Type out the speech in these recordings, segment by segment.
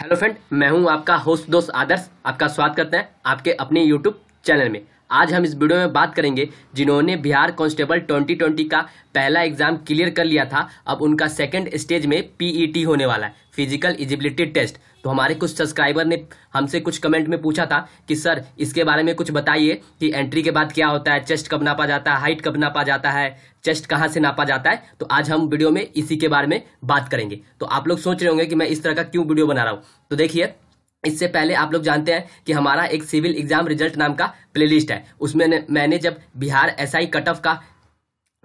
hello friend मैं हूं आपका होस्ट दोस्त आदर्श आपका स्वागत करते हैं आपके अपने यूट्यूब चैनल में आज हम इस वीडियो में बात करेंगे जिन्होंने बिहार कांस्टेबल 2020 का पहला एग्जाम क्लियर कर लिया था अब उनका सेकंड स्टेज में पीईटी e होने वाला है फिजिकल एजिबिलिटी टेस्ट तो हमारे कुछ सब्सक्राइबर ने हमसे कुछ कमेंट में पूछा था कि सर इसके बारे में कुछ बताइए कि एंट्री के बाद क्या होता है चेस्ट कब नापा जाता है हाइट कब नापा जाता है चेस्ट कहाँ से नापा जाता है तो आज हम वीडियो में इसी के बारे में बात करेंगे तो आप लोग सोच रहे होंगे कि मैं इस तरह का क्यों वीडियो बना रहा हूँ तो देखिए इससे पहले आप लोग जानते हैं कि हमारा एक सिविल एग्जाम रिजल्ट नाम का प्लेलिस्ट है उसमें मैंने जब बिहार एसआई कट ऑफ का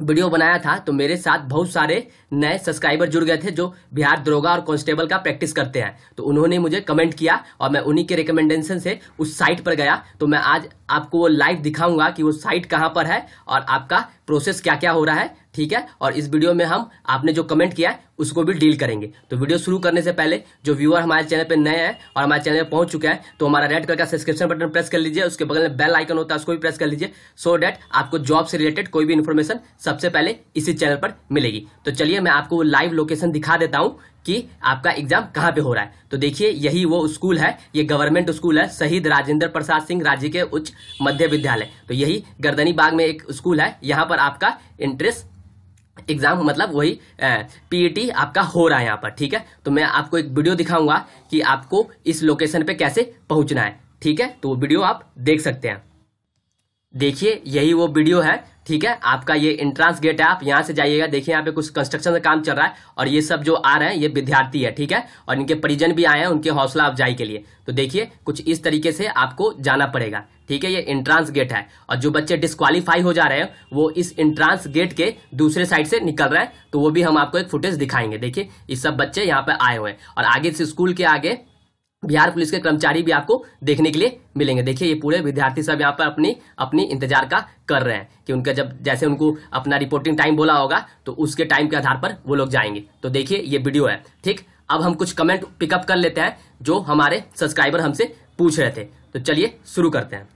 वीडियो बनाया था तो मेरे साथ बहुत सारे नए सब्सक्राइबर जुड़ गए थे जो बिहार दरोगा और कांस्टेबल का प्रैक्टिस करते हैं तो उन्होंने मुझे कमेंट किया और मैं उन्हीं के रिकमेंडेशन से उस साइट पर गया तो मैं आज आपको वो लाइव दिखाऊंगा कि वो साइट कहाँ पर है और आपका प्रोसेस क्या क्या हो रहा है ठीक है और इस वीडियो में हम आपने जो कमेंट किया है उसको भी डील करेंगे तो वीडियो शुरू करने से पहले जो व्यूअर हमारे चैनल पर नए हैं और हमारे चैनल पर पहुंच चुका है तो हमारा रेड कलर का सब्सक्रिप्शन बटन प्रेस कर लीजिए उसके बगल में बेल आइकन होता है उसको भी प्रेस कर लीजिए सो डेट आपको जॉब से रिलेटेड कोई भी इन्फॉर्मेशन सबसे पहले इसी चैनल पर मिलेगी तो चलिए मैं आपको लाइव लोकेशन दिखा देता हूँ कि आपका एग्जाम कहाँ पे हो रहा है तो देखिए यही वो स्कूल है ये गवर्नमेंट स्कूल है शहीद राजेंद्र प्रसाद सिंह राज्य के उच्च मध्य विद्यालय तो यही गर्दनी बाग में एक स्कूल है यहाँ पर आपका इंटरेस्ट एग्जाम मतलब वही पीईटी e आपका हो रहा है यहाँ पर ठीक है तो मैं आपको एक वीडियो दिखाऊंगा कि आपको इस लोकेशन पे कैसे पहुंचना है ठीक है तो वो वीडियो आप देख सकते हैं देखिए यही वो वीडियो है ठीक है आपका ये एंट्रांस गेट है आप यहाँ से जाइएगा देखिए यहाँ पे कुछ कंस्ट्रक्शन का काम चल रहा है और ये सब जो आ रहे हैं ये विद्यार्थी है ठीक है और इनके परिजन भी आए हैं उनके हौसला अफजाई के लिए तो देखिए कुछ इस तरीके से आपको जाना पड़ेगा ठीक है ये एंट्रांस गेट है और जो बच्चे डिस्कालीफाई हो जा रहे हैं वो इस एंट्रांस गेट के दूसरे साइड से निकल रहे हैं तो वो भी हम आपको एक फुटेज दिखाएंगे देखिए ये सब बच्चे यहाँ पे आए हुए हैं और आगे से स्कूल के आगे बिहार पुलिस के कर्मचारी भी आपको देखने के लिए मिलेंगे देखिए ये पूरे विद्यार्थी सब यहाँ पर अपनी अपनी इंतजार का कर रहे हैं कि उनका जब जैसे उनको अपना रिपोर्टिंग टाइम बोला होगा तो उसके टाइम के आधार पर वो लोग जाएंगे तो देखिए ये वीडियो है ठीक अब हम कुछ कमेंट पिकअप कर लेते हैं जो हमारे सब्सक्राइबर हमसे पूछ रहे थे तो चलिए शुरू करते हैं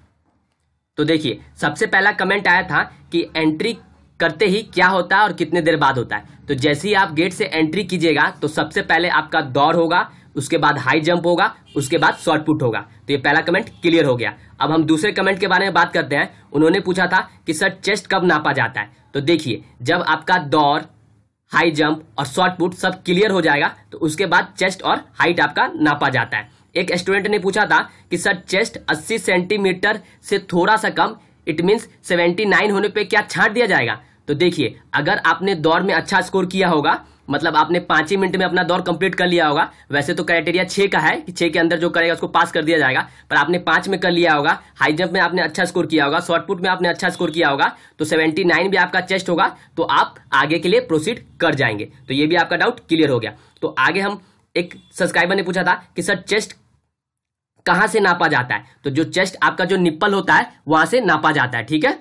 तो देखिए सबसे पहला कमेंट आया था कि एंट्री करते ही क्या होता है और कितने देर बाद होता है तो जैसे ही आप गेट से एंट्री कीजिएगा तो सबसे पहले आपका दौड़ होगा उसके बाद हाई जंप होगा उसके बाद शॉर्ट पुट होगा तो ये पहला कमेंट क्लियर हो गया अब हम दूसरे कमेंट के बारे में बात करते हैं उन्होंने पूछा था कि सर चेस्ट कब नापा जाता है तो देखिए जब आपका दौड़ हाई जंप और शॉर्ट पुट सब क्लियर हो जाएगा तो उसके बाद चेस्ट और हाइट आपका नापा जाता है एक स्टूडेंट ने पूछा था कि सर चेस्ट 80 सेंटीमीटर से थोड़ा सा कम इट मीन 79 होने पे क्या छाट दिया जाएगा तो देखिए अगर आपने दौड़ में अच्छा स्कोर किया होगा मतलब आपने पांच ही मिनट में अपना दौर कंप्लीट कर लिया होगा वैसे तो क्राइटेरिया छह का है कि छह के अंदर जो करेगा उसको पास कर दिया जाएगा पर आपने पांच में कर लिया होगा हाई जंप में आपने अच्छा स्कोर किया होगा शॉर्टपुट में आपने अच्छा स्कोर किया होगा तो सेवेंटी नाइन भी आपका चेस्ट होगा तो आप आगे के लिए प्रोसीड कर जाएंगे तो ये भी आपका डाउट क्लियर हो गया तो आगे हम एक सब्सक्राइबर ने पूछा था कि सर चेस्ट कहाँ से नापा जाता है तो जो चेस्ट आपका जो निप्पल होता है वहां से नापा जाता है ठीक है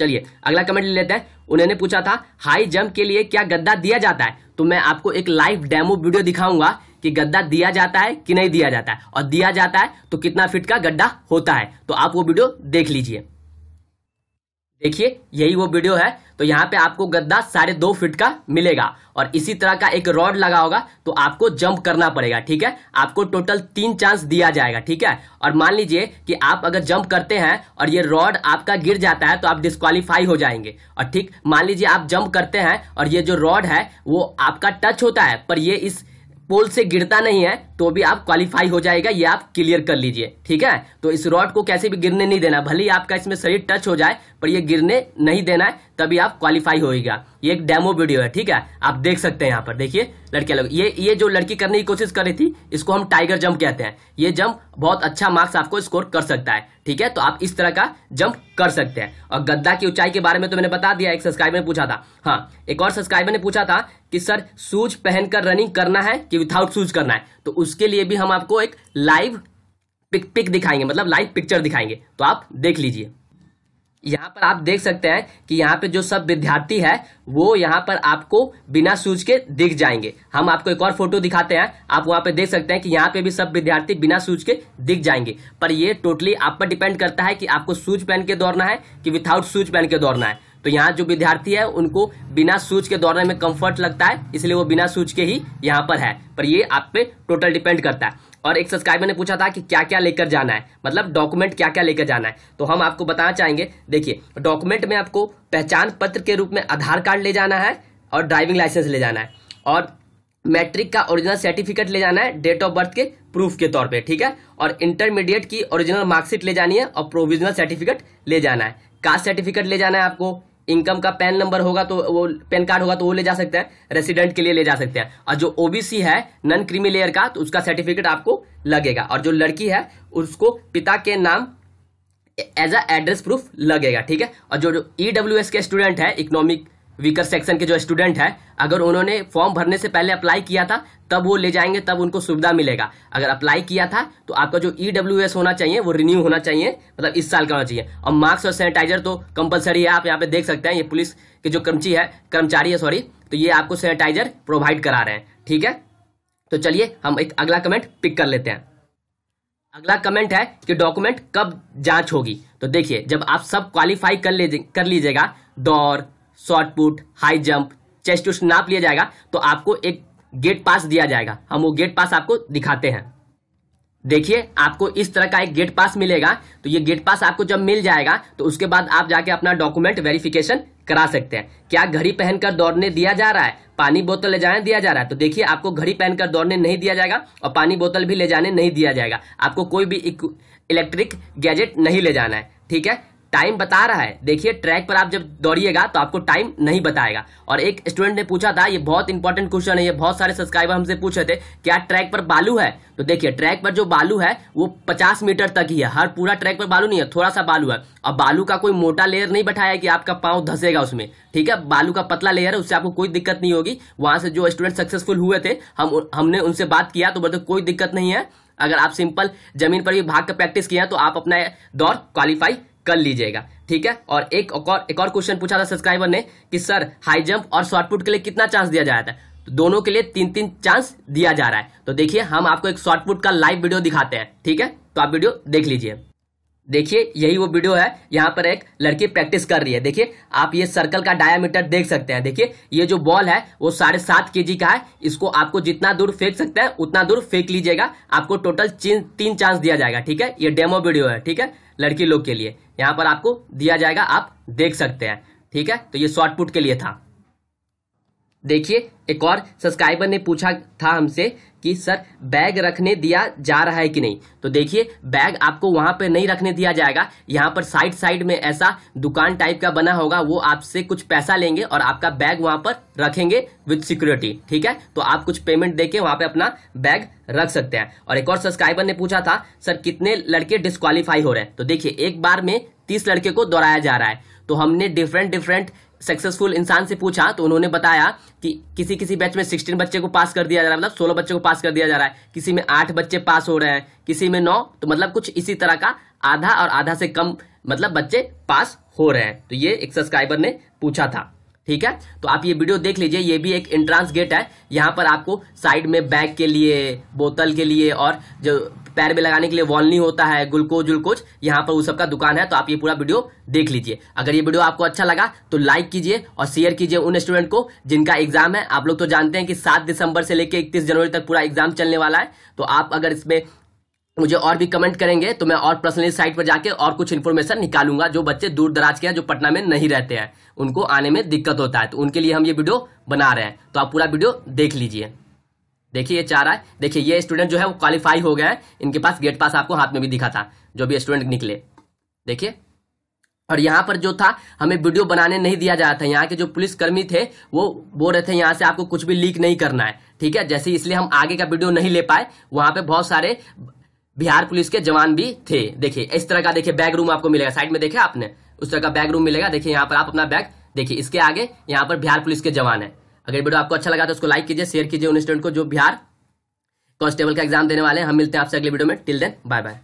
चलिए अगला कमेंट ले लेते हैं उन्होंने पूछा था हाई जंप के लिए क्या गद्दा दिया जाता है तो मैं आपको एक लाइव डेमो वीडियो दिखाऊंगा कि गद्दा दिया जाता है कि नहीं दिया जाता है और दिया जाता है तो कितना फिट का गड्ढा होता है तो आप वो वीडियो देख लीजिए देखिए यही वो वीडियो है तो यहाँ पे आपको गद्दा साढ़े दो फीट का मिलेगा और इसी तरह का एक रॉड लगा होगा तो आपको जंप करना पड़ेगा ठीक है आपको टोटल तीन चांस दिया जाएगा ठीक है और मान लीजिए कि आप अगर जंप करते हैं और ये रॉड आपका गिर जाता है तो आप डिस्कालीफाई हो जाएंगे और ठीक मान लीजिए आप जंप करते हैं और ये जो रॉड है वो आपका टच होता है पर ये इस पोल से गिरता नहीं है तो भी आप क्वालिफाई हो जाएगा ये आप क्लियर कर लीजिए ठीक है तो इस रॉड को कैसे भी गिरने नहीं देना भले ही आपका इसमें शरीर टच हो जाए पर ये गिरने नहीं देना है तभी आप क्वालिफाई होगा ये एक डेमो वीडियो है ठीक है आप देख सकते हैं यहाँ पर देखिए लड़के लोग ये ये जो लड़की करने की कोशिश कर रही थी इसको हम टाइगर जंप कहते हैं ये जंप बहुत अच्छा मार्क्स आपको स्कोर कर सकता है ठीक है तो आप इस तरह का जंप कर सकते हैं और गद्दा की ऊंचाई के बारे में तो मैंने बता दिया एक सब्सक्राइबर ने पूछा था हाँ एक और सब्सक्राइबर ने पूछा था कि सर शूज पहनकर रनिंग करना है कि विथाउट शूज करना है तो उसके लिए भी हम आपको एक लाइव पिक पिक दिखाएंगे मतलब लाइव पिक्चर दिखाएंगे तो आप देख लीजिए यहाँ पर आप देख सकते हैं कि यहाँ पे जो सब विद्यार्थी है वो यहाँ पर आपको बिना सूज के दिख जाएंगे हम आपको एक और फोटो दिखाते हैं आप वहाँ पे देख सकते हैं कि यहाँ पे भी सब विद्यार्थी बिना सूज के दिख जाएंगे पर ये टोटली आप पर डिपेंड करता है कि आपको सूज पहन के दौड़ना है कि विथाउट सूज पहन के दौड़ना है तो यहाँ जो विद्यार्थी है उनको बिना सूच के दौड़ने में कम्फर्ट लगता है इसलिए वो बिना सूच के ही यहाँ पर है पर ये आप पे टोटल डिपेंड करता है और एक सब्सक्राइबर ने पूछा था कि क्या क्या लेकर जाना है मतलब डॉक्यूमेंट क्या क्या लेकर जाना है तो हम आपको बताना चाहेंगे देखिए डॉक्यूमेंट में आपको पहचान पत्र के रूप में आधार कार्ड ले जाना है और ड्राइविंग लाइसेंस ले जाना है और मैट्रिक का ओरिजिनल सर्टिफिकेट ले जाना है डेट ऑफ बर्थ के प्रूफ के तौर पे ठीक है और इंटरमीडिएट की ओरिजिनल मार्कशीट ले जानी है और प्रोविजनल सर्टिफिकेट ले जाना है कास्ट सर्टिफिकेट ले जाना है आपको इनकम का पैन नंबर होगा तो वो पैन कार्ड होगा तो वो ले जा सकते हैं रेसिडेंट के लिए ले जा सकते हैं और जो ओबीसी है नन क्रीमी लेयर का तो उसका सर्टिफिकेट आपको लगेगा और जो लड़की है उसको पिता के नाम एज अ एड्रेस प्रूफ लगेगा ठीक है और जो ईडब्ल्यू एस के स्टूडेंट है इकोनॉमिक वीकर सेक्शन के जो स्टूडेंट है अगर उन्होंने फॉर्म भरने से पहले अप्लाई किया था तब वो ले जाएंगे तब उनको सुविधा मिलेगा अगर अप्लाई किया था तो आपका जो ई होना चाहिए वो रिन्यू होना चाहिए मतलब इस साल का होना चाहिए और मास्क और सैनिटाइजर तो कंपलसरी है आप यहाँ पे देख सकते हैं ये पुलिस के जो कर्मची है कर्मचारी है सॉरी तो ये आपको सैनिटाइजर प्रोवाइड करा रहे हैं ठीक है तो चलिए हम एक अगला कमेंट पिक कर लेते हैं अगला कमेंट है कि डॉक्यूमेंट कब जांच होगी तो देखिए जब आप सब क्वालिफाई कर कर लीजिएगा दौर shot put high jump chest टू नाप लिया जाएगा तो आपको एक गेट पास दिया जाएगा हम वो गेट पास आपको दिखाते हैं देखिए आपको इस तरह का एक गेट पास मिलेगा तो ये गेट पास आपको जब मिल जाएगा तो उसके बाद आप जाके अपना डॉक्यूमेंट वेरिफिकेशन करा सकते हैं क्या घड़ी पहनकर दौड़ने दिया जा रहा है पानी बोतल ले जाने दिया जा रहा है तो देखिए आपको घड़ी पहनकर दौड़ने नहीं दिया जाएगा और पानी बोतल भी ले जाने नहीं दिया जाएगा आपको कोई भी इलेक्ट्रिक गैजेट नहीं ले जाना है ठीक है टाइम बता रहा है देखिए ट्रैक पर आप जब दौड़िएगा तो आपको टाइम नहीं बताएगा और एक स्टूडेंट ने पूछा था ये बहुत इंपॉर्टेंट क्वेश्चन है ये बहुत सारे सब्सक्राइबर हमसे पूछ रहे थे क्या ट्रैक पर बालू है तो देखिए ट्रैक पर जो बालू है वो पचास मीटर तक ही है हर पूरा ट्रैक पर बालू नहीं है थोड़ा सा बालू है और बालू का कोई मोटा लेयर नहीं बैठाया कि आपका पाँव धसेगा उसमें ठीक है बालू का पतला लेयर है उससे आपको कोई दिक्कत नहीं होगी वहां से जो स्टूडेंट सक्सेसफुल हुए थे हम हमने उनसे बात किया तो बोलते कोई दिक्कत नहीं है अगर आप सिंपल जमीन पर भी भाग कर प्रैक्टिस किया तो आप अपना दौर क्वालिफाई कर लीजिएगा ठीक है और एक और एक और क्वेश्चन पूछा था सब्सक्राइबर ने कि सर हाई जंप और शॉर्टपुट के लिए कितना चांस दिया जाता है तो दोनों के लिए तीन तीन चांस दिया जा रहा है तो देखिए हम आपको एक शॉर्टपुट का लाइव वीडियो दिखाते हैं ठीक है तो आप वीडियो देख लीजिए देखिए यही वो वीडियो है यहाँ पर एक लड़की प्रैक्टिस कर रही है देखिए आप ये सर्कल का डायमीटर देख सकते हैं देखिए ये जो बॉल है वो साढ़े सात के का है इसको आपको जितना दूर फेंक सकते हैं उतना दूर फेंक लीजिएगा आपको टोटल तीन चांस दिया जाएगा ठीक है ये डेमो वीडियो है ठीक है लड़की लोग के लिए यहाँ पर आपको दिया जाएगा आप देख सकते हैं ठीक है तो ये शॉर्टपुट के लिए था देखिए एक और सब्सक्राइबर ने पूछा था हमसे कि सर बैग रखने दिया जा रहा है कि नहीं तो देखिए बैग आपको वहां पर नहीं रखने दिया जाएगा यहाँ पर साइड साइड में ऐसा दुकान टाइप का बना होगा वो आपसे कुछ पैसा लेंगे और आपका बैग वहां पर रखेंगे विद सिक्योरिटी ठीक है तो आप कुछ पेमेंट देके वहां पे अपना बैग रख सकते हैं और एक और सब्सक्राइबर ने पूछा था सर कितने लड़के डिस्कालीफाई हो रहे हैं तो देखिये एक बार में तीस लड़के को दोहराया जा रहा है तो हमने डिफरेंट डिफरेंट सक्सेसफुल इंसान से पूछा तो उन्होंने बताया कि किसी किसी बैच में सिक्सटीन बच्चे को पास कर दिया जा रहा है मतलब सोलह बच्चे को पास कर दिया जा रहा है किसी में आठ बच्चे पास हो रहे हैं किसी में नौ तो मतलब कुछ इसी तरह का आधा और आधा से कम मतलब बच्चे पास हो रहे हैं तो ये एक सब्सक्राइबर ने पूछा था ठीक है तो आप ये वीडियो देख लीजिए ये भी एक एंट्रांस गेट है यहाँ पर आपको साइड में बैग के लिए बोतल के लिए और जो पैर में लगाने के लिए वॉलनी होता है ग्लूकोज उल्कोज यहाँ पर उस सबका दुकान है तो आप ये पूरा वीडियो देख लीजिए अगर ये वीडियो आपको अच्छा लगा तो लाइक कीजिए और शेयर कीजिए उन स्टूडेंट को जिनका एग्जाम है आप लोग तो जानते हैं कि सात दिसंबर से लेकर इकतीस जनवरी तक पूरा एग्जाम चलने वाला है तो आप अगर इसमें मुझे और भी कमेंट करेंगे तो मैं और पर्सनली साइट पर जाके और कुछ इन्फॉर्मेशन निकालूंगा जो बच्चे दूर दराज के हैं जो पटना में नहीं रहते हैं उनको आने में दिक्कत होता है तो उनके लिए हम ये वीडियो बना रहे हैं तो आप पूरा वीडियो देख लीजिए देखिए ये चार आए देखिए ये स्टूडेंट जो है वो क्वालिफाई हो गया है इनके पास गेट पास आपको हाथ में भी दिखा था जो भी स्टूडेंट निकले देखिए और यहाँ पर जो था हमें वीडियो बनाने नहीं दिया जा रहा था यहाँ के जो पुलिसकर्मी थे वो बोल रहे थे यहाँ से आपको कुछ भी लीक नहीं करना है ठीक है जैसे इसलिए हम आगे का वीडियो नहीं ले पाए वहां पे बहुत सारे बिहार पुलिस के जवान भी थे देखिए इस तरह का देखिए बैग रूम आपको मिलेगा साइड में देखे आपने उस तरह का बैग रूम मिलेगा देखिए यहाँ पर आप अपना बैग देखिए इसके आगे यहाँ पर बिहार पुलिस के जवान है अगर वीडियो आपको अच्छा लगा तो उसको लाइक कीजिए शेयर कीजिए उन स्टूडेंट को जो बिहार कांस्टेबल का एग्जाम देने वाले हैं हम मिलते हैं आपसे अगले वीडियो में टिल देन बाय बाय